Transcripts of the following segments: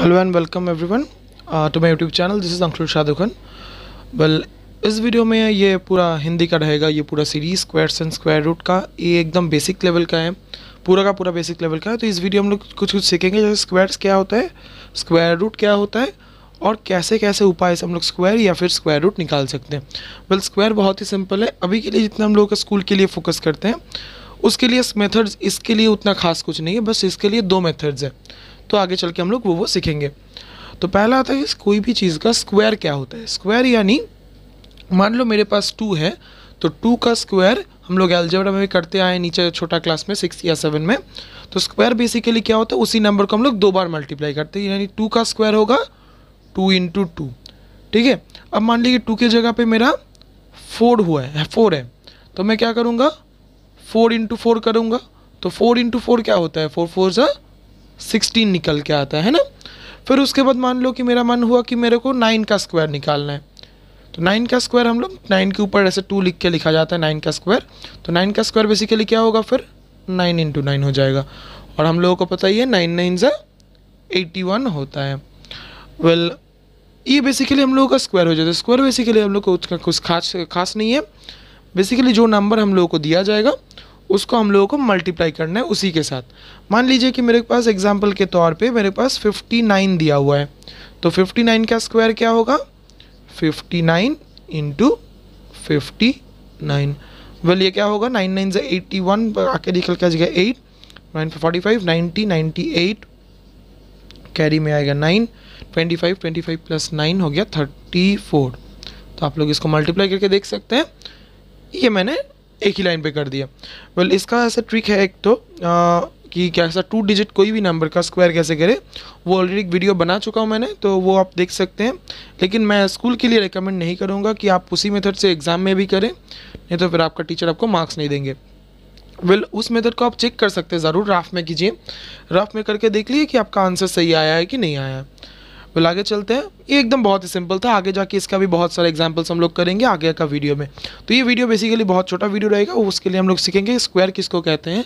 hello and welcome everyone to my YouTube channel this is is ankush shadukhan well इस video में ये पूरा हिंदी का रहेगा ये पूरा series square and square root का ये एकदम बेसिक लेवल का है पूरा का पूरा बेसिक लेवल का है तो इस वीडियो हम लोग कुछ कुछ सीखेंगे जैसे स्क्वायर्स क्या होता है स्क्वायर रूट क्या होता है और कैसे कैसे उपाय से हम लोग स्क्वायर या फिर स्क्वायर रूट निकाल सकते हैं वेल स्क्वायर बहुत ही सिंपल है अभी के लिए जितना हम लोग स्कूल के लिए फोकस करते हैं उसके लिए मेथड्स इसके लिए उतना खास कुछ नहीं है बस इसके लिए दो मेथड्स हैं तो आगे चल के हम लोग वो वो सीखेंगे तो पहला आता है कोई भी चीज़ का स्क्वायर क्या होता है स्क्वायर यानी मान लो मेरे पास टू है तो टू का स्क्वायर हम लोग एल्जेब्रा में भी करते आए नीचे छोटा क्लास में सिक्स या सेवन में तो स्क्वायर बेसिकली क्या होता है उसी नंबर को हम लोग दो बार मल्टीप्लाई करते हैं यानी टू का स्क्वायर होगा टू इंटू टू ठीक है अब मान लीजिए टू की जगह पे मेरा फोर हुआ है फोर है तो मैं क्या करूँगा फोर इंटू फोर करूँगा तो फोर इंटू फोर क्या होता है फोर फोर ज़ा सिक्सटीन निकल के आता है ना फिर उसके बाद मान लो कि मेरा मन हुआ कि मेरे को नाइन का स्क्वायर निकालना है तो नाइन का स्क्वायर हम लोग नाइन के ऊपर ऐसे टू लिख के लिखा जाता है नाइन का स्क्वायर तो नाइन का स्क्वायर बेसिकली क्या होगा फिर नाइन इंटू नाइन हो जाएगा और हम लोगों को पता ही है नाइन नाइन ज़ा एटी वन होता है वेल well, ये बेसिकली हम लोगों का स्क्वायर हो जाता है स्क्वायर बेसिकली हम लोग को उसका कुछ खास खास नहीं है बेसिकली जो नंबर हम लोगों को दिया जाएगा उसको हम लोगों को मल्टीप्लाई करना है उसी के साथ मान लीजिए कि मेरे पास एग्जाम्पल के तौर पे मेरे पास 59 दिया हुआ है तो 59 का स्क्वायर क्या होगा 59 नाइन इंटू फिफ्टी नाइन ये क्या होगा नाइन नाइन से एट्टी वन आके निकल के आ जाएगा eight nine forty five ninety ninety eight carry में आएगा nine twenty five twenty five plus nine हो गया थर्टी फोर तो आप लोग इसको मल्टीप्लाई करके देख सकते हैं ये मैंने एक ही लाइन पे कर दिया वेल well, इसका ऐसा ट्रिक है एक तो आ, कि कैसा टू डिजिट कोई भी नंबर का स्क्वायर कैसे करे वो ऑलरेडी एक वीडियो बना चुका हूँ मैंने तो वो आप देख सकते हैं लेकिन मैं स्कूल के लिए रिकमेंड नहीं करूँगा कि आप उसी मेथड से एग्ज़ाम में भी करें नहीं तो फिर आपका टीचर आपको मार्क्स नहीं देंगे वेल well, उस मेथड को आप चेक कर सकते हैं ज़रूर राफ में कीजिए राफ में करके देख लीजिए कि आपका आंसर सही आया है कि नहीं आया है बिल्कुल आगे चलते हैं ये एकदम बहुत ही सिंपल था आगे जाके इसका भी बहुत सारे एग्जाम्पल्स हम लोग करेंगे आगे का वीडियो में तो ये वीडियो बेसिकली बहुत छोटा वीडियो रहेगा उसके लिए हम लोग सीखेंगे स्क्वायर किसको कहते हैं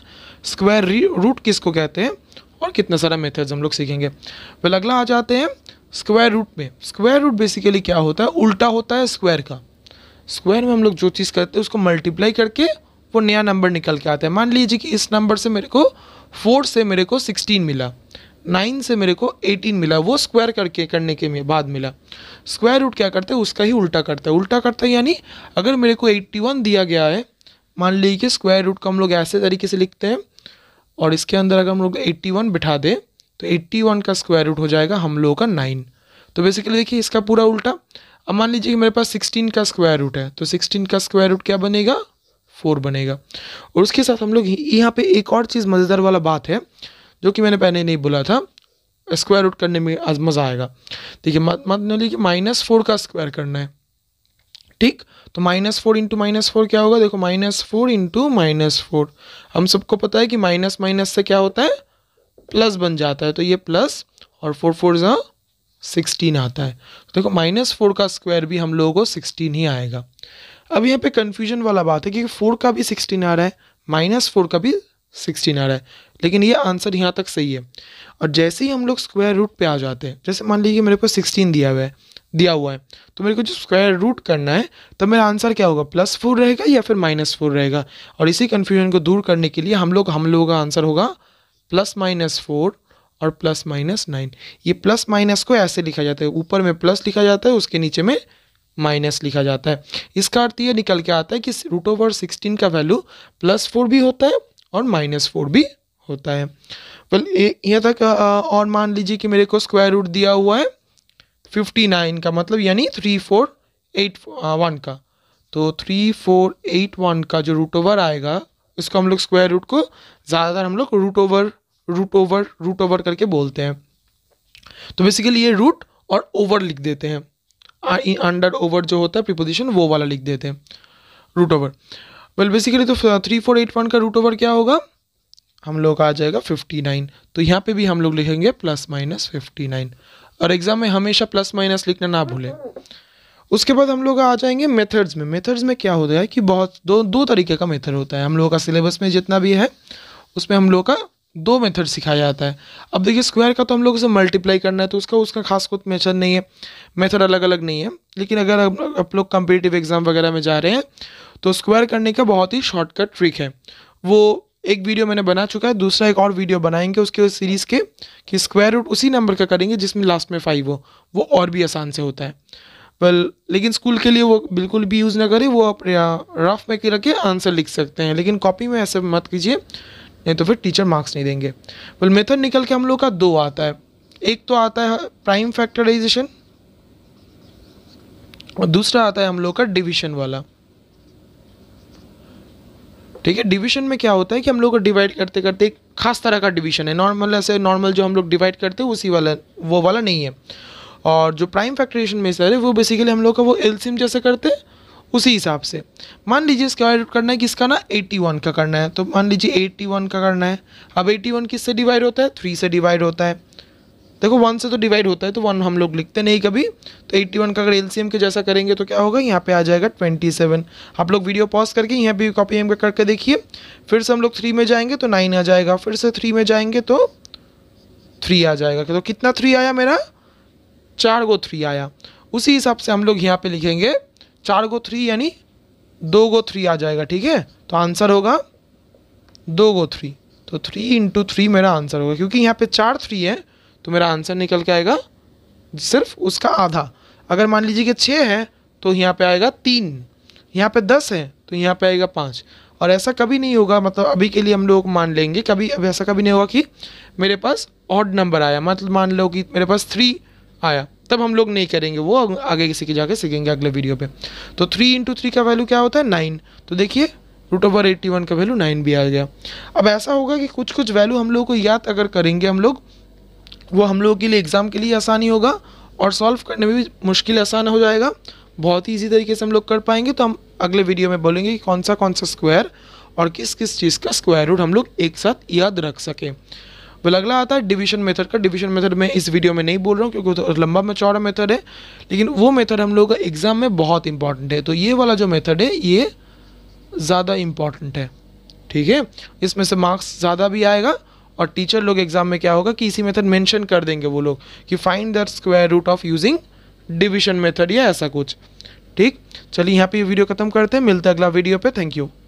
स्क्वायर रूट किसको कहते हैं और कितना सारा मेथड्स हम लोग सीखेंगे वेल अगला आ जाते हैं स्क्वायर रूट में स्क्वायर रूट बेसिकली क्या होता है उल्टा होता है स्क्वायर का स्क्वायर में हम लोग जो चीज़ करते हैं उसको मल्टीप्लाई करके वो नया नंबर निकल के आता है मान लीजिए कि इस नंबर से मेरे को फोर से मेरे को सिक्सटीन मिला नाइन से मेरे को एटीन मिला वो स्क्वायर करके करने के में बाद मिला स्क्वायर रूट क्या करता है उसका ही उल्टा करता है उल्टा करता है यानी अगर मेरे को एट्टी वन दिया गया है मान लीजिए कि स्क्वायर रूट को हम लोग ऐसे तरीके से लिखते हैं और इसके अंदर अगर हम लोग एट्टी वन बिठा दें तो एट्टी वन का स्क्वायर रूट हो जाएगा हम लोगों का नाइन तो बेसिकली देखिए इसका पूरा उल्टा अब मान लीजिए कि मेरे पास सिक्सटीन का स्क्वायर रूट है तो सिक्सटीन का स्क्वायर रूट क्या बनेगा फोर बनेगा और उसके साथ हम लोग यहाँ पे एक और चीज़ मज़ेदार वाला बात है जो कि मैंने पहले नहीं बोला था स्क्वायर रूट करने में आज मज़ा आएगा देखिए मत मत नहीं लीजिए माइनस फोर का स्क्वायर करना है ठीक तो minus four into minus four क्या होगा देखो minus four into minus four हम सबको पता है कि माइनस माइनस से क्या होता है प्लस बन जाता है तो ये प्लस और फोर फोर जहाँ सिक्सटीन आता है तो देखो माइनस फोर का स्क्वायर भी हम लोगों को सिक्सटीन ही आएगा अब यहाँ पे कन्फ्यूजन वाला बात है कि फोर का भी सिक्सटीन आ रहा है माइनस फोर का भी सिक्सटीन आ रहा है लेकिन ये आंसर यहाँ तक सही है और जैसे ही हम लोग स्क्वायर रूट पे आ जाते हैं जैसे मान लीजिए मेरे को सिक्सटीन दिया हुआ है दिया हुआ है तो मेरे को जो स्क्वायर रूट करना है तो मेरा आंसर क्या होगा प्लस फोर रहेगा या फिर माइनस फोर रहेगा और इसी कन्फ्यूजन को दूर करने के लिए हम लोग हम लोगों का आंसर होगा प्लस माइनस फोर और प्लस माइनस नाइन ये प्लस माइनस को ऐसे लिखा जाता है ऊपर में प्लस लिखा जाता है उसके नीचे में माइनस लिखा जाता है इसका अर्थ ये निकल के आता है कि रूट ओवर सिक्सटीन का वैल्यू प्लस फोर भी होता है और माइनस फोर भी होता है वेल यहाँ तक और मान लीजिए कि मेरे को स्क्वायर रूट दिया हुआ है फिफ्टी नाइन का मतलब यानी थ्री फोर एट वन का तो थ्री फोर एट वन का जो रूट ओवर आएगा उसको हम लोग स्क्वायर रूट को ज़्यादातर हम लोग root over root over root over करके बोलते हैं तो बेसिकली ये रूट और ओवर लिख देते हैं अंडर ओवर जो होता है प्रिपोजिशन वो वाला लिख देते हैं रूट ओवर वेल बेसिकली तो थ्री फोर एट वन का रूट ओवर क्या होगा हम लोग का आ जाएगा फिफ्टी नाइन तो यहाँ पे भी हम लोग लिखेंगे प्लस माइनस फिफ्टी नाइन और एग्ज़ाम में हमेशा प्लस माइनस लिखना ना भूलें उसके बाद हम लोग आ जाएंगे मेथड्स में मेथड्स में क्या होता है कि बहुत दो दो तरीके का मेथड होता है हम लोगों का सिलेबस में जितना भी है उसमें हम लोग का दो मेथड सिखाया जाता है अब देखिए स्क्वायर का तो हम लोग उसे मल्टीप्लाई करना है तो उसका उसका खास कुछ मेथड नहीं है मेथड अलग अलग नहीं है लेकिन अगर आप लोग कंपिटेटिव एग्जाम वगैरह में जा रहे हैं तो स्क्वायर करने का बहुत ही शॉर्टकट ट्रिक है वो एक वीडियो मैंने बना चुका है दूसरा एक और वीडियो बनाएंगे उसके सीरीज़ के कि स्क्वायर रूट उसी नंबर का करेंगे जिसमें लास्ट में फाइव हो वो और भी आसान से होता है वेल लेकिन स्कूल के लिए वो बिल्कुल भी यूज़ ना करें वो आप रफ में रख के आंसर लिख सकते हैं लेकिन कॉपी में ऐसे मत कीजिए नहीं तो फिर टीचर मार्क्स नहीं देंगे वेल मेथड निकल के हम लोग का दो आता है एक तो आता है प्राइम फैक्टराइजेशन और दूसरा आता है हम लोग का डिवीजन वाला ठीक है डिवीजन में क्या होता है कि हम लोग डिवाइड करते करते एक खास तरह का डिवीजन है नॉर्मल ऐसे नॉर्मल जो हम लोग डिवाइड करते हैं उसी वाला वो वाला नहीं है और जो प्राइम फैक्ट्रेशन में सर है वो बेसिकली हम लोग का वो एल्सियम जैसे करते हैं उसी हिसाब से मान लीजिए इसका एड करना है किसका ना 81 का करना है तो मान लीजिए 81 का करना है अब 81 किससे डिवाइड होता है थ्री से डिवाइड होता है देखो वन से तो डिवाइड होता है तो वन हम लोग लिखते नहीं कभी तो एट्टी वन का अगर एल के जैसा करेंगे तो क्या होगा यहाँ पे आ जाएगा ट्वेंटी सेवन आप लोग वीडियो पॉज करके यहाँ पर कॉपी एम करके देखिए फिर से हम लोग थ्री में जाएंगे तो नाइन आ जाएगा फिर से थ्री में जाएंगे तो थ्री आ जाएगा तो कितना थ्री आया मेरा चार गो थ्री आया उसी हिसाब से हम लोग यहाँ पे लिखेंगे चार गो थ्री यानी दो गो थ्री आ जाएगा ठीक है तो आंसर होगा दो गो थ्री तो थ्री इंटू थ्री मेरा आंसर होगा क्योंकि यहाँ पे चार थ्री है तो मेरा आंसर निकल के आएगा सिर्फ उसका आधा अगर मान लीजिए कि छः है तो यहाँ पे आएगा तीन यहाँ पे दस है तो यहाँ पे आएगा पाँच और ऐसा कभी नहीं होगा मतलब अभी के लिए हम लोग मान लेंगे कभी अब ऐसा कभी नहीं होगा कि मेरे पास ऑड नंबर आया मतलब मान लो कि मेरे पास थ्री आया तब हम लोग नहीं करेंगे वो आगे किसी के जाके सीखेंगे अगले वीडियो पे तो थ्री इंटू थ्री का वैल्यू क्या होता है नाइन तो देखिए रूट ओवर एट्टी वन का वैल्यू नाइन भी आ गया अब ऐसा होगा कि कुछ कुछ वैल्यू हम लोग को याद अगर करेंगे हम लोग वो हम लोगों के लिए एग्ज़ाम के लिए आसानी होगा और सॉल्व करने में भी मुश्किल आसान हो जाएगा बहुत ही इजी तरीके से हम लोग कर पाएंगे तो हम अगले वीडियो में बोलेंगे कि कौन सा कौन सा स्क्वायर और किस किस चीज़ का स्क्वायर रूट हम लोग एक साथ याद रख सकें वेल अगला आता है डिवीजन मेथड का डिवीजन मेथड मैं इस वीडियो में नहीं बोल रहा हूँ क्योंकि तो लंबा में चौड़ा मेथड है लेकिन वो मेथड हम लोग का एग्ज़ाम में बहुत इंपॉर्टेंट है तो ये वाला जो मेथड है ये ज़्यादा इम्पॉर्टेंट है ठीक है इसमें से मार्क्स ज़्यादा भी आएगा और टीचर लोग एग्जाम में क्या होगा कि इसी मेथड मेंशन कर देंगे वो लोग कि find the square root of using division method या ऐसा कुछ ठीक चलिए यहाँ पे वीडियो खत्म करते हैं मिलते हैं अगला वीडियो पे थैंक यू